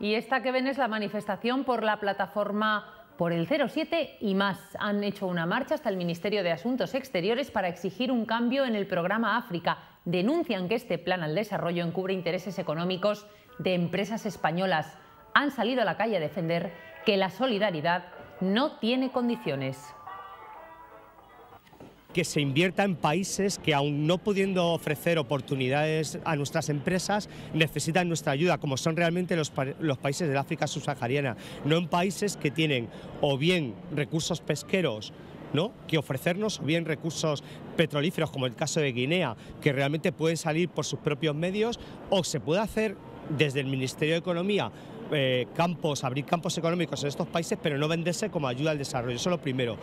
Y esta que ven es la manifestación por la plataforma por el 07 y más. Han hecho una marcha hasta el Ministerio de Asuntos Exteriores para exigir un cambio en el programa África. Denuncian que este plan al desarrollo encubre intereses económicos de empresas españolas. Han salido a la calle a defender que la solidaridad no tiene condiciones que se invierta en países que aún no pudiendo ofrecer oportunidades a nuestras empresas necesitan nuestra ayuda, como son realmente los, países del África subsahariana, no en países que tienen o bien recursos pesqueros ¿no? que ofrecernos o bien recursos petrolíferos, como el caso de Guinea, que realmente pueden salir por sus propios medios, o se puede hacer desde el Ministerio de Economía. Eh, campos, abrir campos económicos en estos países, pero no venderse como ayuda al desarrollo. Eso es lo primero.